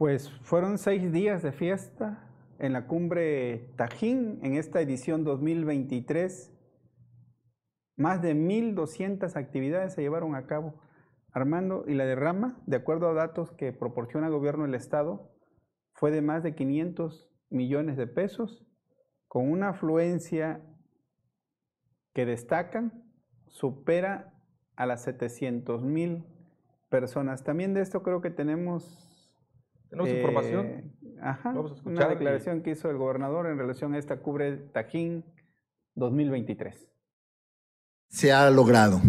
Pues fueron seis días de fiesta en la cumbre Tajín en esta edición 2023. Más de 1.200 actividades se llevaron a cabo. Armando, y la derrama, de acuerdo a datos que proporciona el gobierno del Estado, fue de más de 500 millones de pesos, con una afluencia que destacan supera a las 700 mil personas. También de esto creo que tenemos tenemos eh, información. Ajá, Vamos a escuchar una declaración que hizo el gobernador en relación a esta cumbre Tajín 2023. Se ha logrado.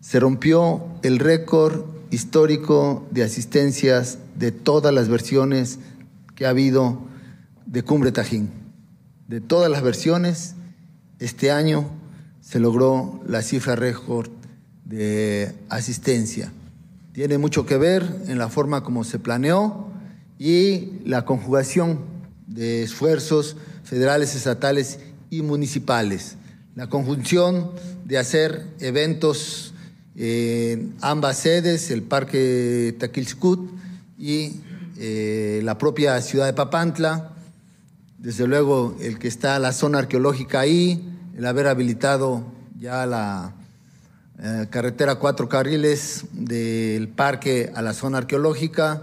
Se rompió el récord histórico de asistencias de todas las versiones que ha habido de Cumbre Tajín. De todas las versiones, este año se logró la cifra récord de asistencia. Tiene mucho que ver en la forma como se planeó, y la conjugación de esfuerzos federales, estatales y municipales. La conjunción de hacer eventos en ambas sedes, el Parque Taquilscut y eh, la propia ciudad de Papantla, desde luego el que está la zona arqueológica ahí, el haber habilitado ya la eh, carretera cuatro carriles del parque a la zona arqueológica,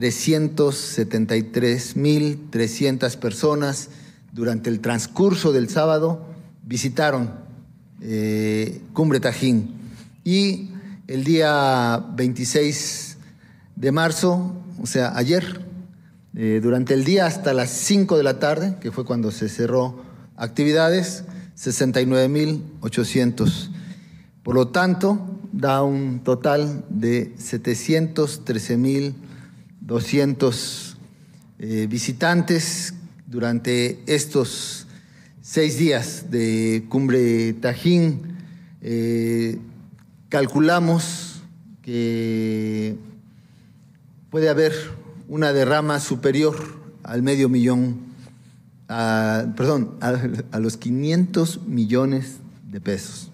373.300 personas durante el transcurso del sábado visitaron eh, Cumbre Tajín. Y el día 26 de marzo, o sea, ayer, eh, durante el día hasta las 5 de la tarde, que fue cuando se cerró actividades, 69.800. Por lo tanto, da un total de 713.000 200 eh, visitantes durante estos seis días de cumbre Tajín. Eh, calculamos que puede haber una derrama superior al medio millón, perdón, a, los 500 millones de pesos.